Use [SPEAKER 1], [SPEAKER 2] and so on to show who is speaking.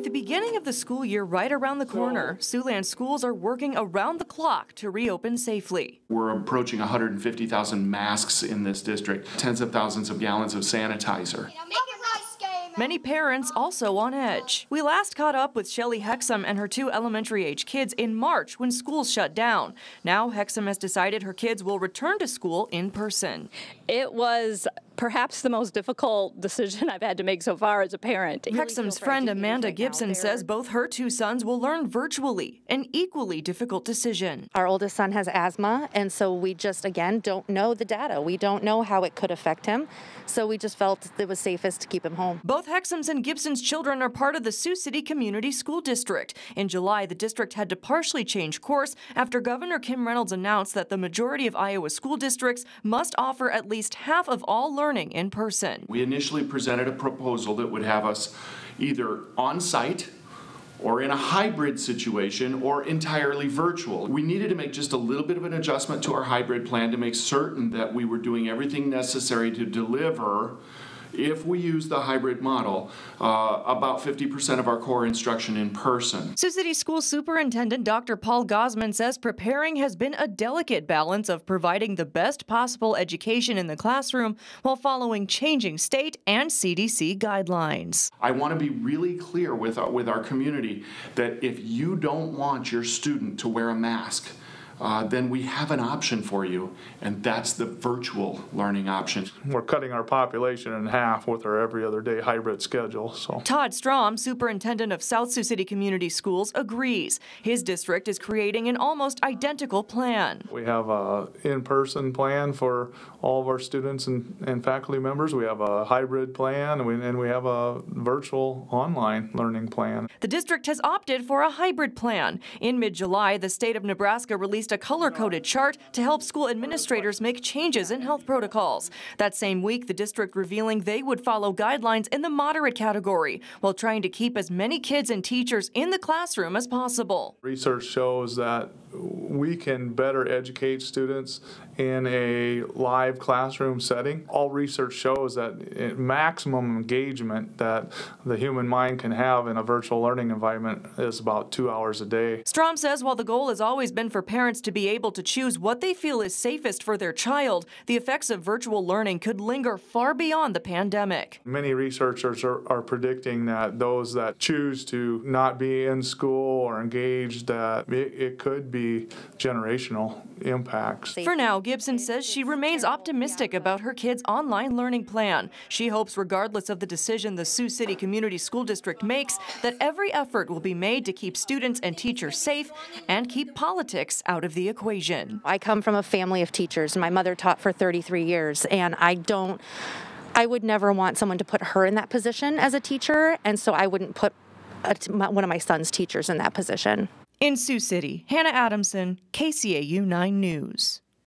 [SPEAKER 1] With the beginning of the school year right around the corner, so, Siouxland schools are working around the clock to reopen safely.
[SPEAKER 2] We're approaching 150,000 masks in this district, tens of thousands of gallons of sanitizer.
[SPEAKER 1] Many parents also on edge. We last caught up with Shelly Hexam and her two elementary age kids in March when schools shut down. Now Hexam has decided her kids will return to school in person. It was perhaps the most difficult decision I've had to make so far as a parent. Hexam's friend Amanda Gibson says both her two sons will learn virtually, an equally difficult decision. Our oldest son has asthma, and so we just, again, don't know the data. We don't know how it could affect him, so we just felt it was safest to keep him home. Both Hexam's and Gibson's children are part of the Sioux City Community School District. In July, the district had to partially change course after Governor Kim Reynolds announced that the majority of Iowa school districts must offer at least half of all learning learning in person.
[SPEAKER 2] We initially presented a proposal that would have us either on site or in a hybrid situation or entirely virtual. We needed to make just a little bit of an adjustment to our hybrid plan to make certain that we were doing everything necessary to deliver if we use the hybrid model, uh, about 50% of our core instruction in person.
[SPEAKER 1] Sioux City School Superintendent Dr. Paul Gosman says preparing has been a delicate balance of providing the best possible education in the classroom while following changing state and CDC guidelines.
[SPEAKER 2] I want to be really clear with our, uh, with our community that if you don't want your student to wear a mask, uh, then we have an option for you, and that's the virtual learning option.
[SPEAKER 3] We're cutting our population in half
[SPEAKER 2] with our every other day hybrid schedule. So
[SPEAKER 3] Todd
[SPEAKER 1] Strom, superintendent of South Sioux City Community Schools, agrees. His district is creating an almost identical plan.
[SPEAKER 3] We have a in-person plan for all of our students and, and faculty members. We have a hybrid plan, and we, and we have a virtual online learning plan.
[SPEAKER 1] The district has opted for a hybrid plan. In mid-July, the state of Nebraska released released a color-coded chart to help school administrators make changes in health protocols. That same week, the district revealing they would follow guidelines in the moderate category while trying to keep as many kids and teachers in the classroom as possible.
[SPEAKER 3] Research shows that we can better educate students in a live classroom setting. All research shows that maximum engagement that the human mind can have in a virtual learning environment is about two hours a day.
[SPEAKER 1] Strom says while the goal has always been for parents to be able to choose what they feel is safest for their child, the effects of virtual learning could linger far beyond the pandemic.
[SPEAKER 3] Many researchers are, are predicting that those that choose to not be in school or engaged, that it, it could be generational impacts. For
[SPEAKER 1] now, Gibson says she remains optimistic about her kids' online learning plan. She hopes, regardless of the decision the Sioux City Community School District makes, that every effort will be made to keep students and teachers safe and keep politics out of the equation. I come from a family of teachers. My mother taught for 33 years, and I don't. I would never want someone to put her in that position as a teacher, and so I wouldn't put a, uh, one of my son's teachers in that position. In Sioux City, Hannah Adamson, KCAU 9 News.